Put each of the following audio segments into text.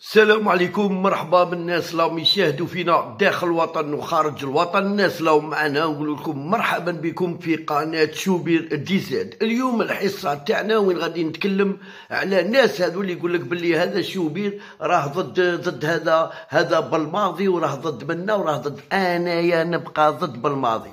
السلام عليكم مرحبا بالناس اللي راهم يشاهدوا فينا داخل الوطن وخارج الوطن الناس اللي راهم معنا نقول لكم مرحبا بكم في قناه شوبير دي زاد اليوم الحصه تاعنا وين غادي نتكلم على الناس هذو اللي يقول لك باللي هذا شوبير راه ضد ضد هذا هذا بالماضي وراه ضد منا وراه ضد انايا نبقى ضد بالماضي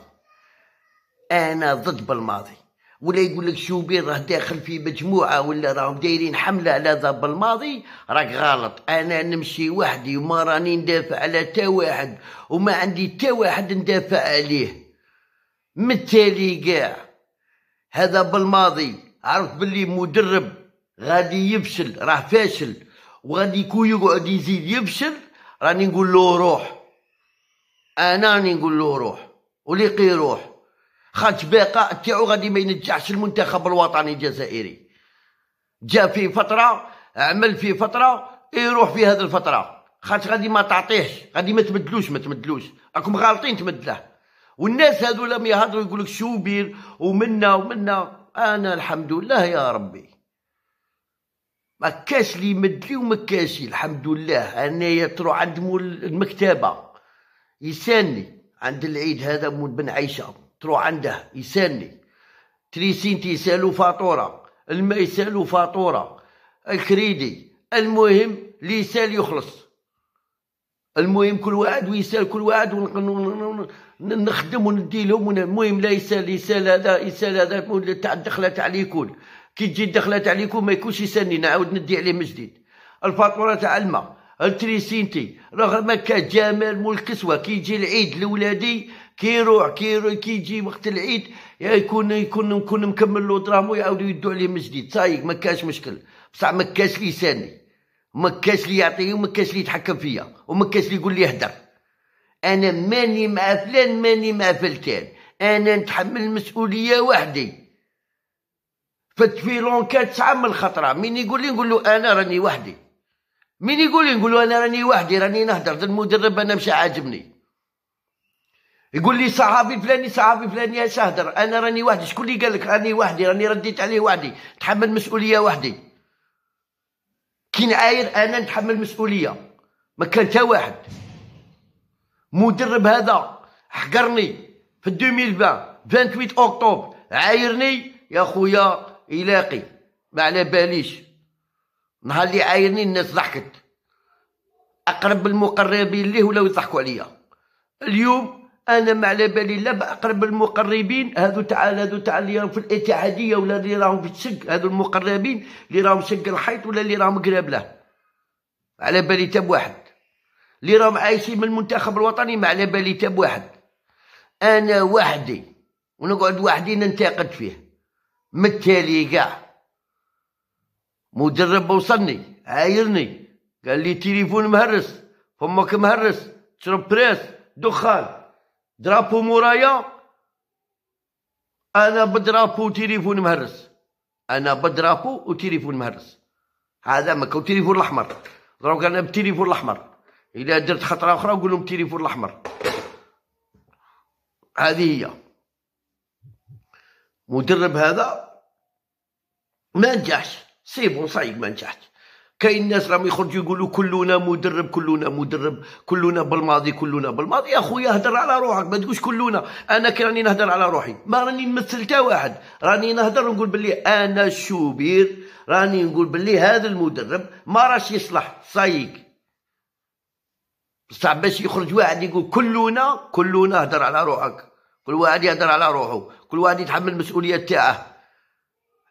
انا ضد بالماضي ولا يقول لك شوبي راه داخل في مجموعه ولا راهم دايرين حمله على ذاب الماضي راك غلط انا نمشي وحدي وما راني ندافع على تا واحد وما عندي تا واحد ندافع عليه متالي كاع هذا بالماضي عرف باللي مدرب غادي يفشل راه فاشل وغادي يكون يقعد يزيد يفشل راني نقول له روح انا راني نقول له روح وليقي روح خانت بقاء تاعو غادي ما ينجحش المنتخب الوطني الجزائري جا في فترة عمل في فترة يروح في هذه الفترة خاطر غادي ما تعطيهش غادي ما تبدلوش ما تمدلوش راكم غالطين تمدله والناس هذو لم يهضروا يقولك شوبير شو بير ومنا ومنا انا الحمد لله يا ربي ما كاش لي مدلي وما كاش الحمد لله انا تروح عند مول المكتبه يسالني عند العيد هذا مول بن عيشه تروح عنده يسالني تريسين تيسالو فاتوره الماء يسالو فاتوره الكريدي المهم اللي يسال يخلص المهم كل واحد ويسال كل واحد ونخدم وندي لهم المهم لا يسال يسال هذا يسال هذا تاع الدخله تاع ليكون كي تجي الدخله تاع ليكون ما يكونش يسالني نعاود ندي عليه من جديد الفاتوره تاع الماء التريسينتي رغم كجمال مول الكسوه كي يجي العيد لولادي كي يروح كي يروح كي يجي وقت العيد يا يكون يكون يكون مكمل له دراهم يعاودوا يدوا عليه من جديد صايق ما كاش مشكل بصح ما كاش لي يسالني ما كاش لي يعطيه وما كاش لي يتحكم فيا وما كاش لي يقول لي اهدر انا ماني مع فلان ماني مع فلتان انا نتحمل المسؤوليه وحدي فت في لونكات تسعه من الخطره مين يقول لي نقول له انا راني وحدي مين يقول لي نقول له انا راني وحدي راني نهدر المدرب انا مش عاجبني يقول لي صحابي فلاني صحابي فلاني اش اهدر انا راني وحدي شكون اللي قال لك راني وحدي راني رديت عليه وحدي نتحمل مسؤوليه وحدي كي نعاير آية انا نتحمل مسؤوليه ما كان حتى واحد مدرب هذا حقرني في 2020 28 اكتوبر عايرني يا خويا يلاقي ما على باليش نهار اللي عايرني الناس ضحكت اقرب المقربين ليه ولاو يضحكوا عليا اليوم انا ما على بالي لا باقرب المقربين هذو تاع هذو تاع اللي راهم في الاتحاديه ولا اللي راهم في السق هذو المقربين اللي راهم سق الحيط ولا اللي راهم قراب له على بالي تاب واحد اللي راهم عايشين من المنتخب الوطني ما على بالي تاب واحد انا وحدي ونقعد وحدي ننتقد فيه متالي كاع مدرب وصلني عايرني قال لي تليفون مهرس فمك مهرس تشرب براس دخان درابو مورايا انا بدرابو تليفون مهرس انا بدرابو وتليفون مهرس هذا ما كان تليفون الاحمر دروك انا بالتليفون الاحمر الا درت خطره اخرى نقول لهم التليفون الاحمر هذه هي مدرب هذا ما نجحش سيبو صعيب ما نجحش كاين ناس راهم يخرجوا يقولوا كلنا مدرب كلنا مدرب كلنا بالماضي كلنا بالماضي يا خويا هدر على روحك ما تقولش كلنا انا كي راني نهدر على روحي ما راني نمثل تا واحد راني نهدر ونقول باللي انا الشوبير راني نقول باللي هذا المدرب ما راش يصلح صايق بصح باش يخرج واحد يقول كلنا كلنا هدر على روحك كل واحد يهدر على روحه كل واحد يتحمل المسؤوليه تاعه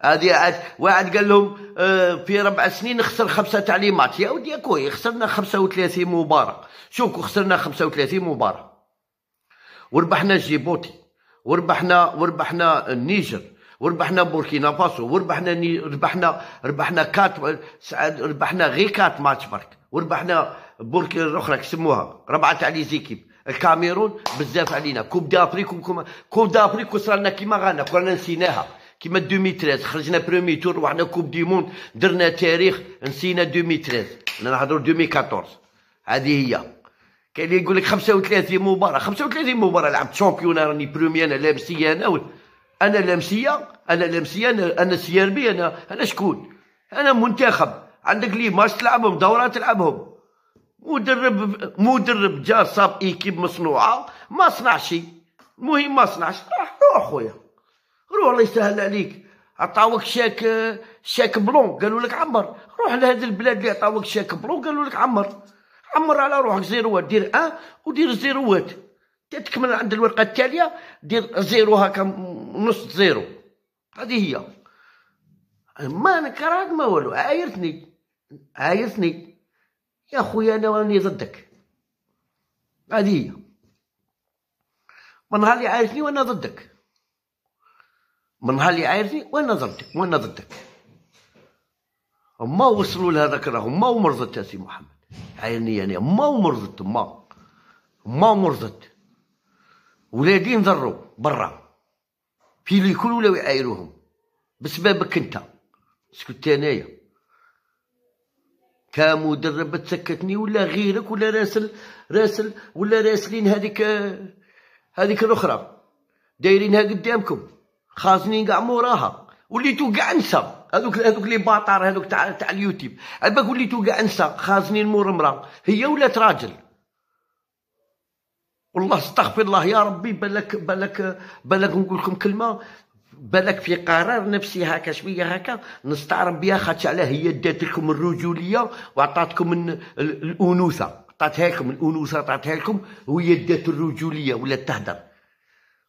هذه واحد قال لهم آه، في ربع سنين خسر خمسه تعليمات يا ودي اخويا خسرنا 35 مباراه شوفوا خسرنا 35 مباراه وربحنا جيبوتي وربحنا وربحنا النيجر وربحنا بوركينا فاسو وربحنا ني... ربحنا ربحنا كات ربحنا غير كات ماتش برك وربحنا بوركينا الاخرى كسموها ربعه تاع لي زيكيب الكاميرون بزاف علينا كوب دافريك كوب دافريك وصلنا كيما غانا كنا نسيناها كيما 2013 خرجنا برومي تور روحنا كوب دي موند درنا تاريخ نسينا 2013 انا نهضروا 2014 هذه هي كاين اللي يقول لك 35 مباراه 35 مباراه لعبت شامبيون راني برومي انا لامسيه انا انا لامسيه انا لامسيه انا انا سي ار بي انا انا شكون انا منتخب عندك لي ماتش تلعبهم دورات تلعبهم مدرب مدرب جا صاب ايكيب مصنوعه ما صنعش المهم ما صنعش روح خويا روح الله يسهل عليك عطاوك شاك شاك بلون قالوا لك عمر روح لهذه البلاد اللي عطاوك شاك بلون قالوا لك عمر عمر على روحك زيروات دير ان ودير زيروات تكمل عند الورقه التاليه دير زيرو هكا نص زيرو هذه هي ما نكرهك ما والو عايرتني عايرتني يا خويا انا راني ضدك هذه هي من نهار اللي عايرتني وانا ضدك من نهار اللي عايرني وين نظرتك وين نظرتك ما وصلوا لهذاك راه ما ومرضت يا سي محمد عايرني يعني ما ومرضت ما ما مرضت ولادي نضروا برا في اللي يكون ولاو يعايروهم بسببك انت سكت انايا كمدرب تسكتني ولا غيرك ولا راسل راسل ولا راسلين هذيك هذيك الاخرى دايرينها قدامكم خاصني كاع موراها وليتو كاع نسى هذوك هذوك لي باطار هذوك تاع تاع اليوتيوب بالك وليتو كاع نسى خاصني المور مرا هي ولات راجل والله استغفر الله يا ربي بالك بالك بالك نقول لكم كلمه بالك في قرار نفسي هكا شويه هكا نستعرض بها خاطش على هي دات لكم الرجوليه وعطاتكم الانوثه عطاتها لكم الانوثه عطاتها لكم وهي دات الرجوليه ولا تهدر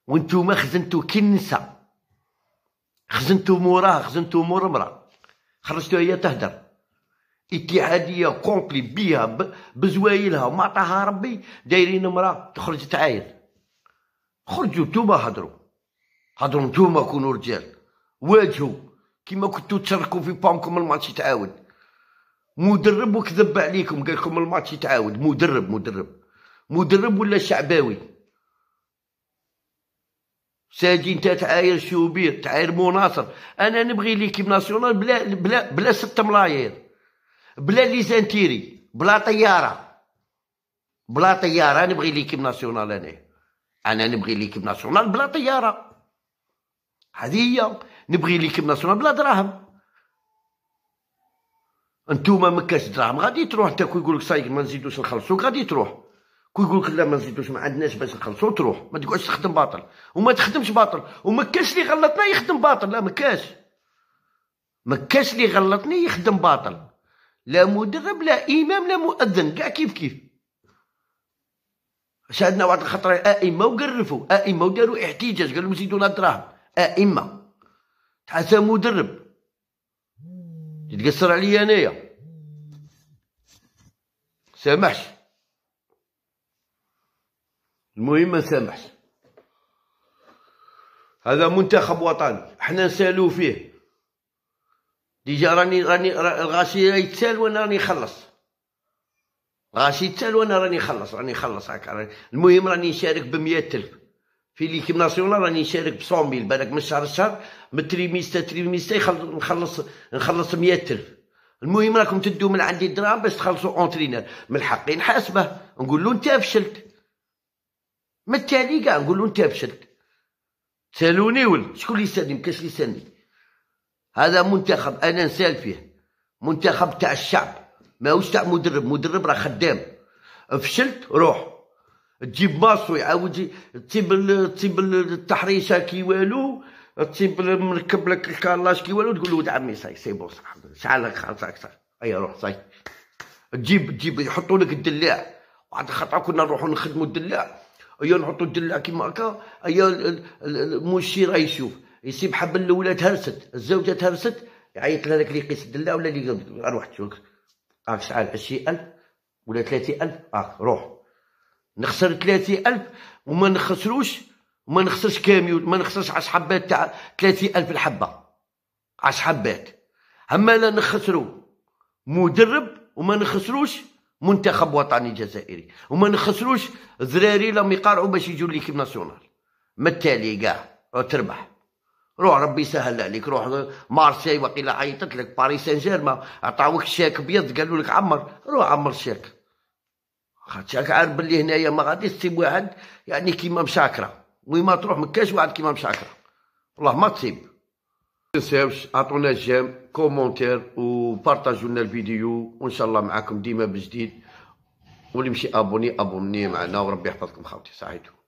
وانتم خزنتو كي النساء خزنتو موراه خزنتو مور امراه خرجتو هي تهدر اتحاديه كومبلي بيها بزوايلها وما عطاها ربي دايرين امراه تخرج تعايل خرجوا نتوما هدرو هدرو نتوما كونوا رجال واجهوا كيما كنتو تشاركوا في بامكم الماتش يتعاود مدرب وكذب عليكم قال لكم الماتش يتعاود مدرب مدرب مدرب ولا شعباوي ساجي انت تعاير شوبير تعاير مناصر انا نبغي ليكيب ناسيونال بلا بلا بلا ست ملايير بلا لي زانتيري بلا طياره بلا طياره نبغي ليكيب ناسيونال انا انا نبغي ليكيب ناسيونال بلا طياره هذه هي نبغي ليكيب ناسيونال بلا دراهم انتوما مكاش دراهم غادي تروح انت كي سايق ما نزيدوش نخلصوك غادي تروح كون يقولك لك لا ما نزيدوش ما عندناش باش نخلصو تروح ما تقعدش تخدم باطل وما تخدمش باطل وما كاش اللي غلطنا يخدم باطل لا ما كاش ما كاش اللي غلطني يخدم باطل لا مدرب لا امام لا مؤذن كاع كيف كيف شاهدنا واحد الخطره ائمه وقرفوا ائمه وداروا احتجاج قالوا زيدونا الدراهم ائمه حتى مدرب يتقصر عليا انايا سامحش المهم ما سامحش هذا منتخب وطني حنا نسالو فيه ديجا راني راني الغاشي يتسال وانا راني نخلص غاشي يتسال وانا راني نخلص راني نخلص هكا المهم راني نشارك ب 100000 في ليكيب ناسيونال راني نشارك ب 100000 بالك من شهر لشهر من تريميستا تريميستا نخلص نخلص 100000 المهم راكم تدو من عندي دراهم باش تخلصوا اونترينير من حقي نحاسبه نقول له انت فشلت ما التالي كاع نقول له انت فشلت سالوني ولد شكون اللي يسالني ما اللي يسالني هذا منتخب انا نسال فيه منتخب تاع الشعب ماهوش تاع مدرب مدرب راه خدام فشلت روح تجيب ماسو يعاود تسيب تسيب التحريشه كي والو تسيب مركب لك الكالاج كي والو تقول له ولد عمي صاي سي بون صح شحال لك خاصك صح اي روح صاي تجيب تجيب يحطوا لك الدلاع واحد الخطره كنا نروحوا نخدموا الدلاع ايا نحطوا الدلع كيما هكا ايا المشير يشوف يسيب حبل الاولى تهرست الزوجه تهرست يعيط لهذاك اللي يقيس الدلع ولا اللي روح تشوف راك آه، شحال 20000 ولا 30000 اه روح نخسر 30000 وما نخسروش وما نخسرش كاميون ما نخسرش 10 حبات تاع 30000 الحبه 10 حبات اما لا نخسروا مدرب وما نخسروش منتخب وطني جزائري وما نخسروش ذراري لما يقارعوا باش يجوا ليكيب ناسيونال ما التالي كاع تربح روح ربي يسهل عليك روح مارسي وقيلا عيطت لك باريس سان جيرمان عطاوك شاك ابيض قالوا لك عمر روح عمر الشاك خاطرك عارف بلي هنايا ما غاديش تسيب واحد يعني كيما مشاكره وين ما تروح مكاش واحد كيما مشاكره والله ما تسيب تنساوش عطونا جام كومونتير وبارطاجوا لنا الفيديو وان شاء الله معاكم ديما بجديد واللي مشي ابوني ابوني معنا وربي يحفظكم خاوتي صحيتو